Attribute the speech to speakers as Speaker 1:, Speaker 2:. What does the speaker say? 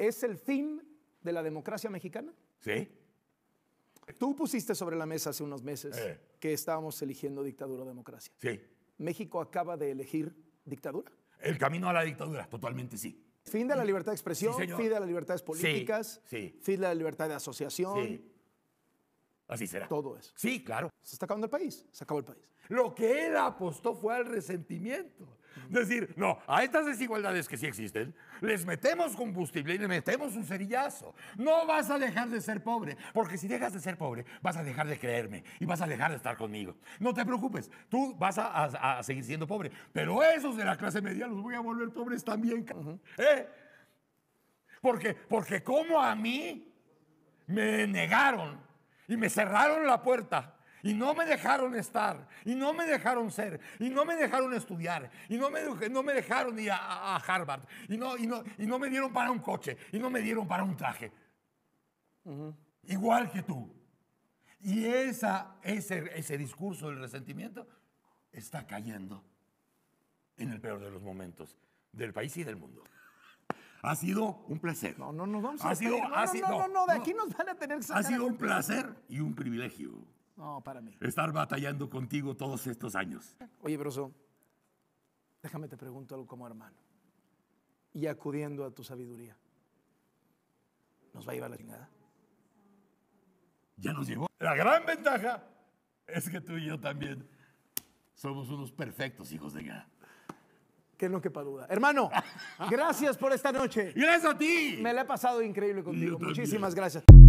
Speaker 1: ¿Es el fin de la democracia mexicana? Sí. Tú pusiste sobre la mesa hace unos meses eh. que estábamos eligiendo dictadura o democracia. Sí. ¿México acaba de elegir dictadura? El camino a la dictadura, totalmente sí. Fin de la libertad de expresión, fin de las libertades políticas, fin de la libertad de asociación, Así será. Todo eso. Sí, claro. Se está acabando el país, se acabó el país. Lo que él apostó fue al
Speaker 2: resentimiento. Decir, no, a estas desigualdades que sí existen, les metemos combustible y les metemos un cerillazo. No vas a dejar de ser pobre, porque si dejas de ser pobre, vas a dejar de creerme y vas a dejar de estar conmigo. No te preocupes, tú vas a, seguir siendo pobre, pero esos de la clase media los voy a volver pobres también. ¿eh? Porque, porque como a mí me negaron y me cerraron la puerta. Y no me dejaron estar, y no me dejaron ser, y no me dejaron estudiar, y no me, no me dejaron ir a, Harvard, y no, y, no, me dieron para un coche, y no me dieron para un traje. Igual que tú. Y esa, ese, ese discurso del resentimiento está cayendo en el peor de los momentos del país y del mundo. Ha sido un placer. No, no, ha sido, no, ha no, sido, no, no, no, de
Speaker 1: aquí nos van a tener Ha sido un placer
Speaker 2: y un privilegio.
Speaker 1: No, para mí.
Speaker 2: Estar batallando contigo todos estos años.
Speaker 1: Oye, Broso, déjame te pregunto algo como hermano. Y acudiendo a tu sabiduría, ¿nos va a llevar la chingada?
Speaker 2: Ya nos llevó. La gran ventaja es que tú y yo también somos unos perfectos hijos de
Speaker 1: gana que no lo que Hermano, gracias por esta noche. Gracias a ti. Me la he pasado increíble contigo. Muchísimas gracias.